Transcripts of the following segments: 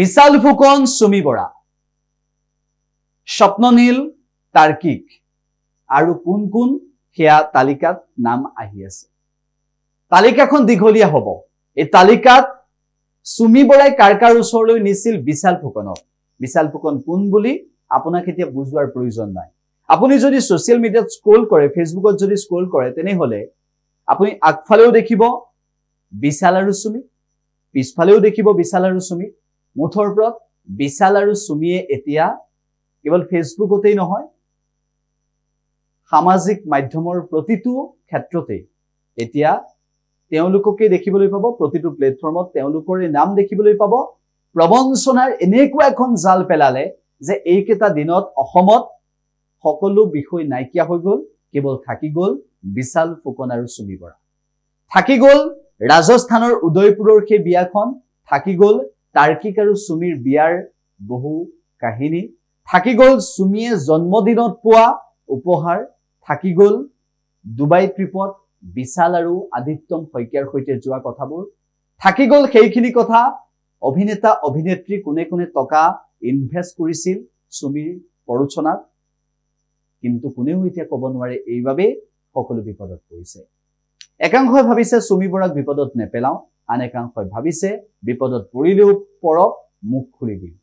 বিশাল ফুকন চুমি বৰা স্বপ্ননীল তাৰ্কিক আৰু কোন কোন সেয়া তালিকাত নাম আহি আছে তালিকাখন দীঘলীয়া হ'ব এই তালিকাত চুমি বৰাই কাৰ কাৰ ওচৰলৈ নিছিল বিশাল ফুকনক বিশাল ফুকন কোন বুলি আপোনাক এতিয়া বুজোৱাৰ প্ৰয়োজন নাই আপুনি যদি ছ'চিয়েল মিডিয়াত স্ক্ৰল কৰে ফেচবুকত যদি স্ক্ৰল কৰে তেনেহ'লে আপুনি আগফালেও দেখিব বিশাল আৰু চুমি পিছফালেও দেখিব বিশাল আৰু চুমিক মুঠৰ ওপৰত বিশাল আৰু চুমিয়ে এতিয়া কেৱল ফেচবুকতেই নহয় সামাজিক মাধ্যমৰ প্ৰতিটো ক্ষেত্ৰতেই এতিয়া তেওঁলোককে দেখিবলৈ পাব প্ৰতিটো প্লেটফৰ্মত তেওঁলোকৰে নাম দেখিবলৈ পাব প্ৰবঞ্চনাৰ এনেকুৱা এখন জাল পেলালে যে এইকেইটা দিনত অসমত সকলো বিষয় নাইকিয়া হৈ গ'ল কেৱল থাকি গ'ল বিশাল ফুকন আৰু চুমি বৰা থাকি গ'ল ৰাজস্থানৰ উদয়পুৰৰ সেই বিয়াখন থাকি গ'ল তাৰ্কিক আৰু চুমিৰ বিয়াৰ বহু কাহিনী থাকি গ'ল চুমিয়ে জন্মদিনত পোৱা উপহাৰ থাকি গ'ল ডুবাই ট্ৰিপত বিশাল আৰু আদিত্যম শইকীয়াৰ সৈতে যোৱা কথাবোৰ থাকি গ'ল সেইখিনি কথা অভিনেতা অভিনেত্ৰী কোনে কোনে টকা ইনভেষ্ট কৰিছিল চুমিৰ প্ৰৰোচনাত কিন্তু কোনেও এতিয়া ক'ব নোৱাৰে এইবাবেই সকলো বিপদত পৰিছে একাংশই ভাবিছে চুমি বৰাক বিপদত নেপেলাওঁ আনেকাংশই ভাবিছে বিপদত পৰিলেও পৰক মুখ খুলি দিম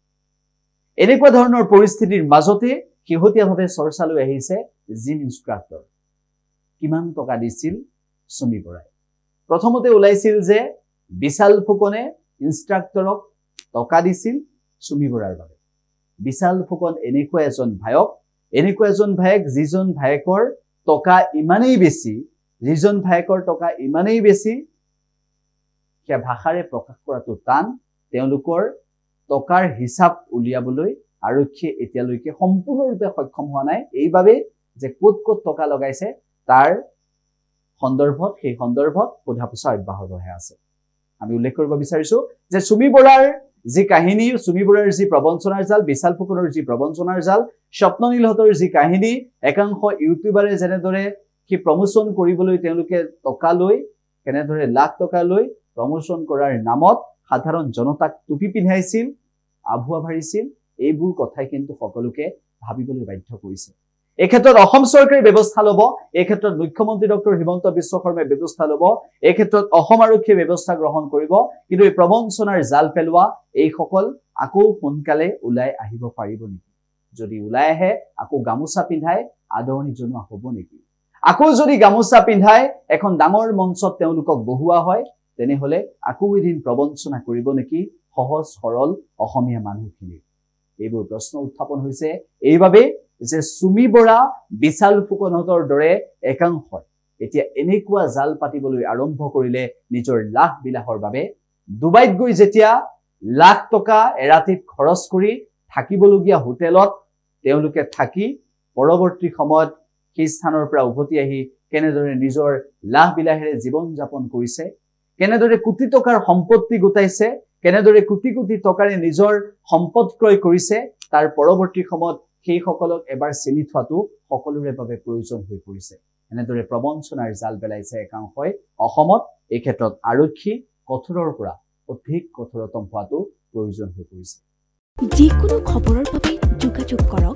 এনেকুৱা ধৰণৰ পৰিস্থিতিৰ মাজতে শেহতীয়াভাৱে চৰ্চালৈ আহিছে জিম ইনষ্ট্ৰাক্টৰ কিমান টকা দিছিল চুমি বৰাই প্ৰথমতে ওলাইছিল যে বিশাল ফুকনে ইনষ্ট্ৰাক্টৰক টকা দিছিল চুমি বৰাৰ বাবে বিশাল ফুকন এনেকুৱা এজন ভায়ক এনেকুৱা এজন ভায়েক যিজন ভায়েকৰ টকা ইমানেই বেছি যিজন ভায়েকৰ টকা ইমানেই বেছি সেই ভাষাৰে প্ৰকাশ কৰাটো টান তেওঁলোকৰ টকাৰ হিচাপ উলিয়াবলৈ আৰক্ষীয়ে এতিয়ালৈকে সম্পূৰ্ণৰূপে সক্ষম হোৱা নাই এইবাবেই যে ক'ত ক'ত টকা লগাইছে তাৰ সন্দৰ্ভত সেই সন্দৰ্ভত সোধা পোছা অব্যাহতহে আছে আমি উল্লেখ কৰিব বিচাৰিছো যে চুমি বৰাৰ যি কাহিনী চুমি বৰাৰ যি প্ৰবঞ্চনাৰ জাল বিশাল ফুকনৰ যি প্ৰবঞ্চনাৰ জাল স্বপ্ন স্বপ্ননীলহঁতৰ যি কাহিনী একাংশ ইউটিউবাৰে যেনেদৰে সি প্ৰমোচন কৰিবলৈ তেওঁলোকে টকা লৈ কেনেদৰে লাখ টকা লৈ প্ৰমোচন কৰাৰ নামত সাধাৰণ জনতাক টুপি পিন্ধাইছিল আভুৱা ভাৰিছিল এইবোৰ কথাই কিন্তু সকলোকে ভাবিবলৈ বাধ্য কৰিছে এই ক্ষেত্ৰত অসম চৰকাৰে ব্যৱস্থা ল'ব এই ক্ষেত্ৰত মুখ্যমন্ত্ৰী ডক্টৰ হিমন্ত বিশ্ব শৰ্মাই ব্যৱস্থা ল'ব এই ক্ষেত্ৰত অসম আৰক্ষীয়ে ব্যৱস্থা গ্ৰহণ কৰিব কিন্তু এই প্ৰবঞ্চনাৰ জাল পেলোৱা এইসকল আকৌ সোনকালে ওলাই আহিব পাৰিব নেকি যদি ওলাই আহে আকৌ গামোচা পিন্ধাই আদৰণি জনোৱা হ'ব নেকি আকৌ যদি গামোচা পিন্ধাই এখন ডাঙৰ মঞ্চত তেওঁলোকক বহুওৱা হয় তেনেহ'লে আকৌ এদিন প্ৰবঞ্চনা কৰিব নেকি সহজ সৰল অসমীয়া মানুহখিনি এইবোৰ প্ৰশ্ন উত্থাপন হৈছে এইবাবেই যে চুমি বৰা বিশাল ফুকনহঁতৰ দৰে একাংশই এতিয়া এনেকুৱা জাল পাতিবলৈ আৰম্ভ কৰিলে নিজৰ লাভ বিলাসৰ বাবে ডুবাইত গৈ যেতিয়া লাখ টকা এৰাতিত খৰচ কৰি থাকিবলগীয়া হোটেলত তেওঁলোকে থাকি পৰৱৰ্তী সময়ত সেই স্থানৰ পৰা উভতি আহি কেনেদৰে নিজৰ লাভ বিলাহেৰে জীৱন যাপন কৰিছে কেনেদৰে কোটি টকাৰ সম্পত্তি গোটাইছে কেনেদৰে কোটি কোটি টকাৰে নিজৰ সম্পদ ক্ৰয় কৰিছে তাৰ পৰৱৰ্তী সময়ত সেইসকলক এবাৰ চিনি থোৱাটো সকলোৰে বাবে প্ৰয়োজন হৈ পৰিছে এনেদৰে প্ৰবঞ্চনাৰ জাল পেলাইছে একাংশই অসমত এই ক্ষেত্ৰত আৰক্ষী কঠোৰৰ পৰা অধিক কঠোৰতম হোৱাটো প্ৰয়োজন হৈ পৰিছে যিকোনো খবৰৰ বাবে যোগাযোগ কৰক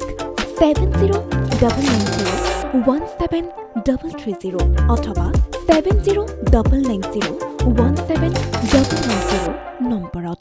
seven zero' double nine zero' one seven double three zero' অথবা seven zero' double nine zero' one seven double nine zero' নম্বৰত